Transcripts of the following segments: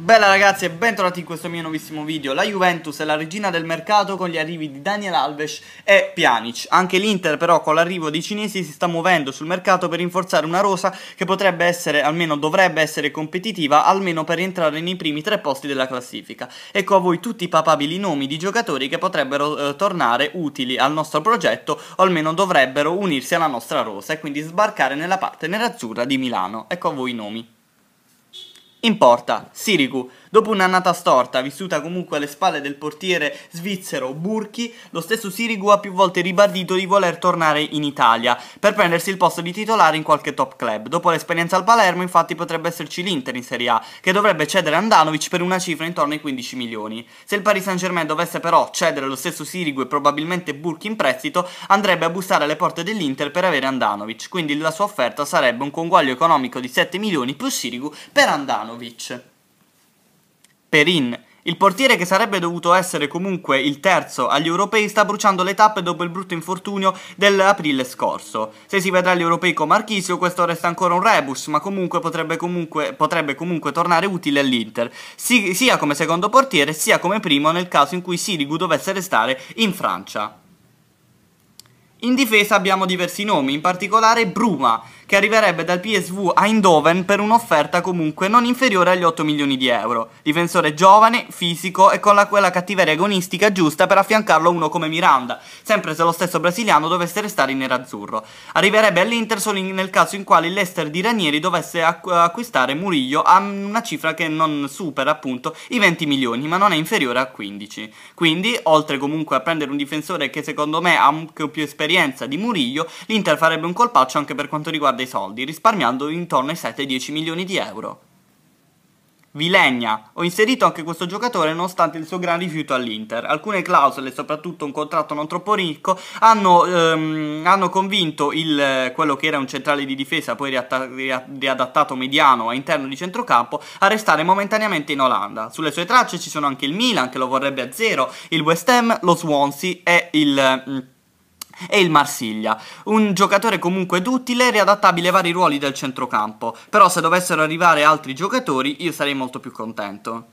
Bella ragazzi e bentornati in questo mio nuovissimo video La Juventus è la regina del mercato con gli arrivi di Daniel Alves e Pjanic Anche l'Inter però con l'arrivo dei cinesi si sta muovendo sul mercato per rinforzare una rosa Che potrebbe essere, almeno dovrebbe essere competitiva Almeno per entrare nei primi tre posti della classifica Ecco a voi tutti i papabili nomi di giocatori che potrebbero eh, tornare utili al nostro progetto O almeno dovrebbero unirsi alla nostra rosa e quindi sbarcare nella parte nerazzurra di Milano Ecco a voi i nomi in porta, Sirigu, dopo un'annata storta, vissuta comunque alle spalle del portiere svizzero Burki, lo stesso Sirigu ha più volte ribadito di voler tornare in Italia per prendersi il posto di titolare in qualche top club. Dopo l'esperienza al Palermo, infatti, potrebbe esserci l'Inter in Serie A, che dovrebbe cedere Andanovic per una cifra intorno ai 15 milioni. Se il Paris Saint-Germain dovesse però cedere lo stesso Sirigu e probabilmente Burki in prestito, andrebbe a bussare alle porte dell'Inter per avere Andanovic, quindi la sua offerta sarebbe un conguaglio economico di 7 milioni più Sirigu per Andanovic. Jovanovic. Perin, il portiere che sarebbe dovuto essere comunque il terzo agli europei sta bruciando le tappe dopo il brutto infortunio dell'aprile scorso. Se si vedrà agli europei con Marchisio questo resta ancora un rebus, ma comunque potrebbe comunque, potrebbe comunque tornare utile all'Inter, si, sia come secondo portiere sia come primo nel caso in cui Sirigu dovesse restare in Francia. In difesa abbiamo diversi nomi, in particolare Bruma, che arriverebbe dal PSV a Eindhoven per un'offerta comunque non inferiore agli 8 milioni di euro. Difensore giovane, fisico e con la, quella cattiveria agonistica giusta per affiancarlo a uno come Miranda, sempre se lo stesso brasiliano dovesse restare in nerazzurro. Arriverebbe all'Inter solo in, nel caso in quale l'Ester di Ranieri dovesse acqu- acquistare Murillo a una cifra che non supera appunto i 20 milioni, ma non è inferiore a 15. Quindi, oltre comunque a prendere un difensore che secondo me ha anche più esperienza di Murillo, l'Inter farebbe un colpaccio anche per quanto riguarda dei soldi, risparmiando intorno ai 7-10 milioni di euro. Vilegna. Ho inserito anche questo giocatore nonostante il suo gran rifiuto all'Inter. Alcune clausole, soprattutto un contratto non troppo ricco, hanno, ehm, hanno convinto il, quello che era un centrale di difesa, poi riadattato mediano all'interno di centrocampo, a restare momentaneamente in Olanda. Sulle sue tracce ci sono anche il Milan, che lo vorrebbe a zero, il West Ham, lo Swansea e il... Mm, e il Marsiglia. Un giocatore comunque duttile, riadattabile ai vari ruoli del centrocampo, però se dovessero arrivare altri giocatori io sarei molto più contento.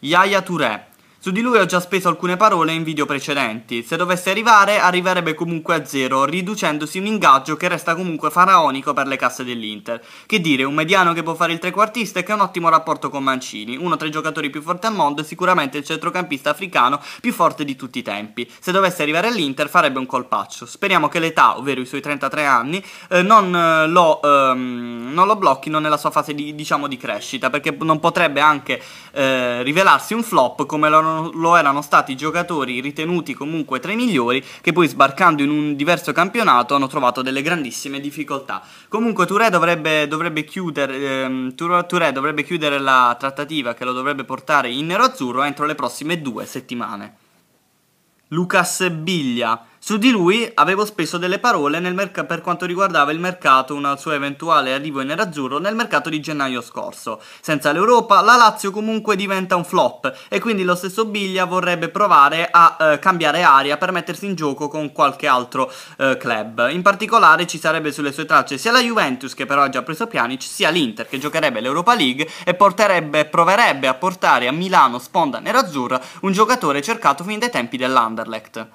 Yaya Touré, su di lui ho già speso alcune parole in video precedenti, se dovesse arrivare arriverebbe comunque a zero, riducendosi un ingaggio che resta comunque faraonico per le casse dell'Inter. Che dire, un mediano che può fare il trequartista e che ha un ottimo rapporto con Mancini, uno tra i giocatori più forti al mondo e sicuramente il centrocampista africano più forte di tutti i tempi. Se dovesse arrivare all'Inter farebbe un colpaccio. Speriamo che l'età, ovvero i suoi 33 anni, eh, non, eh, lo, ehm, non, lo, blocchino nella sua fase di, diciamo, di crescita, perché non potrebbe anche eh, rivelarsi un flop come lo lo erano stati i giocatori ritenuti comunque tra i migliori che poi sbarcando in un diverso campionato hanno trovato delle grandissime difficoltà. Comunque Touré dovrebbe, dovrebbe, chiudere, ehm, Touré dovrebbe chiudere la trattativa che lo dovrebbe portare in nero azzurro entro le prossime due settimane. Lucas Biglia su di lui avevo speso delle parole merc- per quanto riguardava il mercato, un suo eventuale arrivo in nerazzurro nel mercato di gennaio scorso. Senza l'Europa, la Lazio comunque diventa un flop e quindi lo stesso Biglia vorrebbe provare a eh, cambiare aria per mettersi in gioco con qualche altro eh, club. In particolare ci sarebbe sulle sue tracce sia la Juventus che però ha già preso Pjanic, sia l'Inter che giocherebbe l'Europa League e porterebbe, proverebbe a portare a Milano sponda nerazzurra un giocatore cercato fin dai tempi dell'Anderlecht.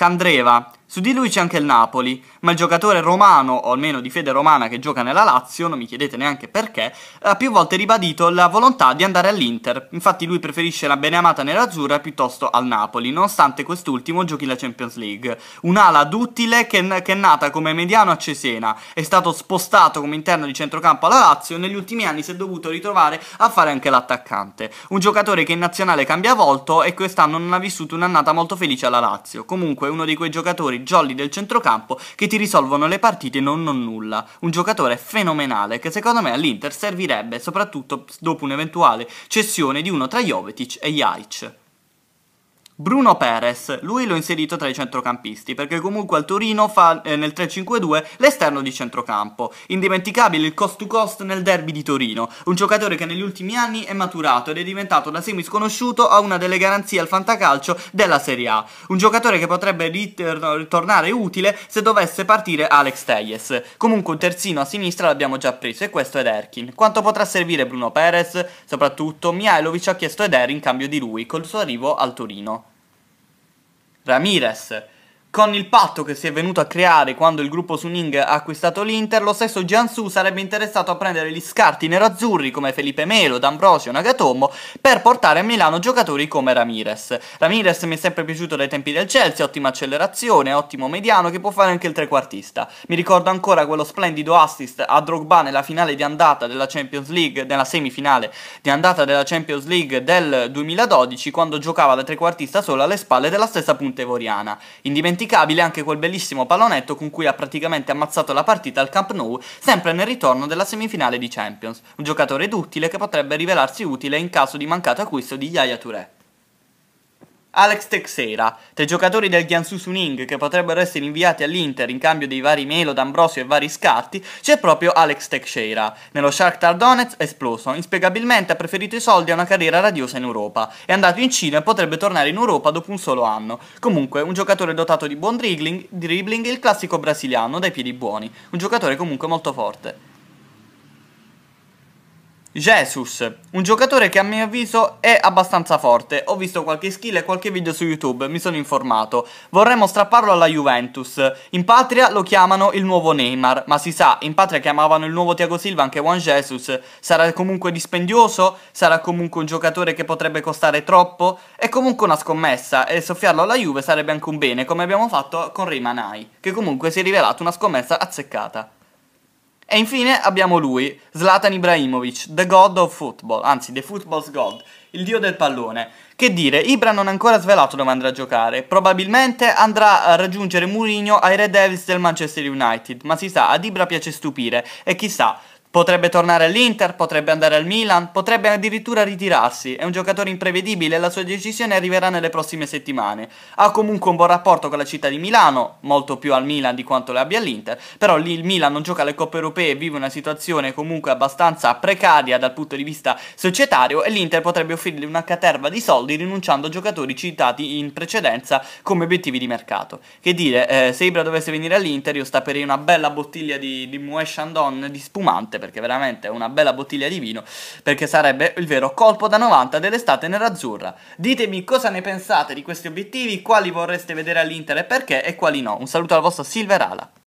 Candreva su di lui c'è anche il Napoli, ma il giocatore romano, o almeno di fede romana che gioca nella Lazio, non mi chiedete neanche perché, ha più volte ribadito la volontà di andare all'Inter. Infatti lui preferisce la beneamata nerazzurra piuttosto al Napoli, nonostante quest'ultimo giochi la Champions League. Un'ala duttile che, che, è nata come mediano a Cesena, è stato spostato come interno di centrocampo alla Lazio e negli ultimi anni si è dovuto ritrovare a fare anche l'attaccante. Un giocatore che in nazionale cambia volto e quest'anno non ha vissuto un'annata molto felice alla Lazio. Comunque uno di quei giocatori jolly del centrocampo che ti risolvono le partite non non nulla. Un giocatore fenomenale che secondo me all'Inter servirebbe soprattutto dopo un'eventuale cessione di uno tra Jovetic e Jaic. Bruno Perez, lui l'ho inserito tra i centrocampisti perché comunque al Torino fa eh, nel 3-5-2 l'esterno di centrocampo. Indimenticabile il cost to cost nel derby di Torino, un giocatore che negli ultimi anni è maturato ed è diventato da semi sconosciuto a una delle garanzie al fantacalcio della Serie A. Un giocatore che potrebbe ritornare utile se dovesse partire Alex Telles. Comunque un terzino a sinistra l'abbiamo già preso e questo è Erkin. Quanto potrà servire Bruno Perez? Soprattutto Mihailovic ha chiesto Eder in cambio di lui col suo arrivo al Torino. Ramirez con il patto che si è venuto a creare quando il gruppo Suning ha acquistato l'Inter, lo stesso Giansu sarebbe interessato a prendere gli scarti nerazzurri come Felipe Melo, D'Ambrosio, Nagatomo per portare a Milano giocatori come Ramirez. Ramirez mi è sempre piaciuto dai tempi del Chelsea, ottima accelerazione, ottimo mediano che può fare anche il trequartista. Mi ricordo ancora quello splendido assist a Drogba nella finale di andata della Champions League, nella semifinale di andata della Champions League del 2012 quando giocava da trequartista solo alle spalle della stessa puntevoriana. Indimenticabile indimenticabile anche quel bellissimo pallonetto con cui ha praticamente ammazzato la partita al Camp Nou, sempre nel ritorno della semifinale di Champions, un giocatore duttile che potrebbe rivelarsi utile in caso di mancato acquisto di Yaya Touré. Alex Texera, tre giocatori del Gansu Suning che potrebbero essere inviati all'Inter in cambio dei vari Melo, D'Ambrosio e vari scatti, c'è proprio Alex Texera. Nello Shark Tardonez è esploso, inspiegabilmente ha preferito i soldi a una carriera radiosa in Europa. È andato in Cina e potrebbe tornare in Europa dopo un solo anno. Comunque, un giocatore dotato di buon dribbling, dribbling il classico brasiliano dai piedi buoni. Un giocatore comunque molto forte. Jesus, un giocatore che a mio avviso è abbastanza forte, ho visto qualche skill e qualche video su YouTube, mi sono informato. Vorremmo strapparlo alla Juventus, in patria lo chiamano il nuovo Neymar, ma si sa, in patria chiamavano il nuovo Thiago Silva anche Juan Jesus, sarà comunque dispendioso, sarà comunque un giocatore che potrebbe costare troppo, è comunque una scommessa e soffiarlo alla Juve sarebbe anche un bene, come abbiamo fatto con Rimanai, che comunque si è rivelato una scommessa azzeccata. E infine abbiamo lui, Zlatan Ibrahimovic, the god of football, anzi the football's god, il dio del pallone. Che dire, Ibra non ha ancora svelato dove andrà a giocare, probabilmente andrà a raggiungere Mourinho ai Red Devils del Manchester United, ma si sa, ad Ibra piace stupire e chissà, Potrebbe tornare all'Inter, potrebbe andare al Milan, potrebbe addirittura ritirarsi. È un giocatore imprevedibile e la sua decisione arriverà nelle prossime settimane. Ha comunque un buon rapporto con la città di Milano, molto più al Milan di quanto le abbia all'Inter, però lì il Milan non gioca alle coppe europee e vive una situazione comunque abbastanza precaria dal punto di vista societario e l'Inter potrebbe offrirgli una caterva di soldi rinunciando a giocatori citati in precedenza come obiettivi di mercato. Che dire, eh, se Ibra dovesse venire all'Inter io staperei una bella bottiglia di, di Moët Chandon di spumante perché veramente è una bella bottiglia di vino, perché sarebbe il vero colpo da 90 dell'estate nerazzurra. Ditemi cosa ne pensate di questi obiettivi, quali vorreste vedere all'Inter e perché e quali no. Un saluto al vostro Silverala.